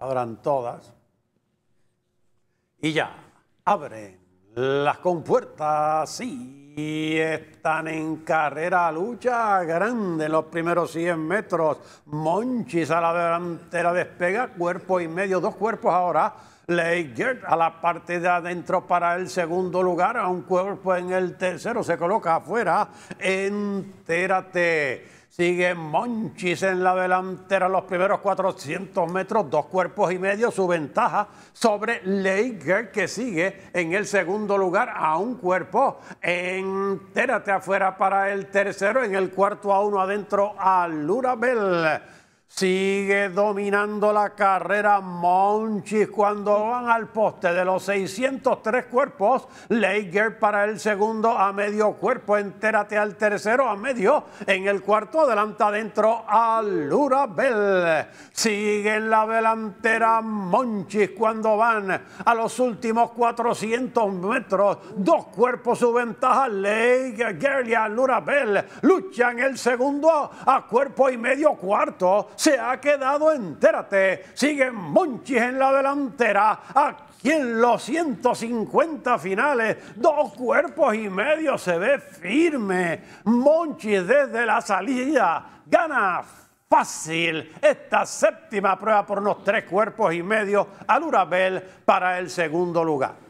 abran todas y ya abren las compuertas. Sí, están en carrera, lucha grande en los primeros 100 metros. Monchis a la delantera despega, cuerpo y medio, dos cuerpos ahora. Legert a la parte de adentro para el segundo lugar, a un cuerpo en el tercero, se coloca afuera. Entérate Sigue Monchis en la delantera los primeros 400 metros, dos cuerpos y medio, su ventaja sobre Lager que sigue en el segundo lugar a un cuerpo. Entérate afuera para el tercero, en el cuarto a uno adentro a Lurabel. Sigue dominando la carrera Monchis cuando van al poste de los 603 cuerpos. Lager para el segundo a medio cuerpo. Entérate al tercero a medio. En el cuarto adelanta adentro a Lura Bell. Sigue en la delantera Monchis cuando van a los últimos 400 metros. Dos cuerpos su ventaja. Lager y a Lura Bell luchan el segundo a cuerpo y medio cuarto se ha quedado, entérate. Sigue Monchis en la delantera. Aquí en los 150 finales, dos cuerpos y medio se ve firme. Monchis desde la salida gana fácil esta séptima prueba por los tres cuerpos y medio al Urabel para el segundo lugar.